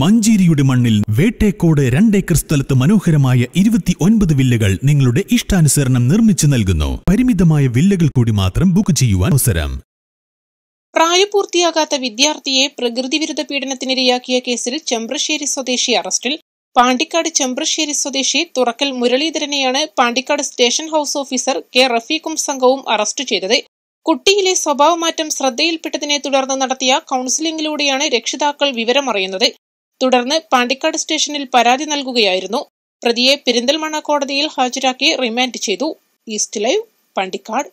മഞ്ചേരിയുടെ മണ്ണിൽ വേട്ടേക്കോട് രണ്ടേക്കർ സ്ഥലത്ത് മനോഹരമായ ഇരുപത്തി ഒൻപത് വില്ലകൾ നിങ്ങളുടെ ഇഷ്ടാനുസരണം നിർമ്മിച്ചു നൽകുന്നു പരിമിതമായ വില്ലകൾ കൂടി മാത്രം ബുക്ക് ചെയ്യുവാൻ അവസരം പ്രായപൂർത്തിയാകാത്ത വിദ്യാർത്ഥിയെ പ്രകൃതിവിരുദ്ധ പീഡനത്തിനിരയാക്കിയ കേസിൽ ചെമ്പ്രശ്ശേരി സ്വദേശി അറസ്റ്റിൽ പാണ്ടിക്കാട് ചെമ്പ്രശ്ശേരി സ്വദേശി തുറക്കൽ മുരളീധരനെയാണ് Pandikkad station house officer K റഫീഖും സംഘവും അറസ്റ്റ് ചെയ്തത് കുട്ടിയിലെ സ്വഭാവമാറ്റം ശ്രദ്ധയിൽപ്പെട്ടതിനെ തുടർന്ന് നടത്തിയ കൌൺസിലിംഗിലൂടെയാണ് രക്ഷിതാക്കൾ വിവരമറിയുന്നത് തുടർന്ന് പാണ്ടിക്കാട് സ്റ്റേഷനിൽ പരാതി നൽകുകയായിരുന്നു പ്രതിയെ പെരിന്തൽമണ്ണ കോടതിയിൽ ഹാജരാക്കി റിമാൻഡ് ചെയ്തു ഈസ്റ്റ് ലൈവ് പാണ്ടിക്കാട്